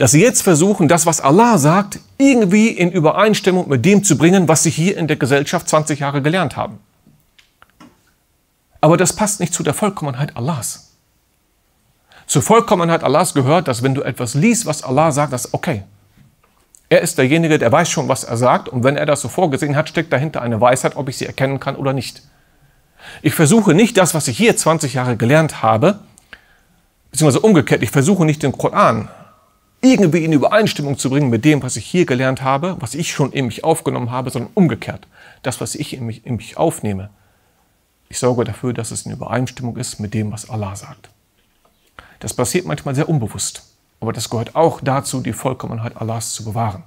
dass sie jetzt versuchen, das, was Allah sagt, irgendwie in Übereinstimmung mit dem zu bringen, was sie hier in der Gesellschaft 20 Jahre gelernt haben. Aber das passt nicht zu der Vollkommenheit Allahs. Zur Vollkommenheit Allahs gehört, dass wenn du etwas liest, was Allah sagt, das okay. Er ist derjenige, der weiß schon, was er sagt, und wenn er das so vorgesehen hat, steckt dahinter eine Weisheit, ob ich sie erkennen kann oder nicht. Ich versuche nicht das, was ich hier 20 Jahre gelernt habe, beziehungsweise umgekehrt, ich versuche nicht den Koran irgendwie in Übereinstimmung zu bringen mit dem, was ich hier gelernt habe, was ich schon in mich aufgenommen habe, sondern umgekehrt. Das, was ich in mich, in mich aufnehme, ich sorge dafür, dass es in Übereinstimmung ist mit dem, was Allah sagt. Das passiert manchmal sehr unbewusst, aber das gehört auch dazu, die Vollkommenheit Allahs zu bewahren.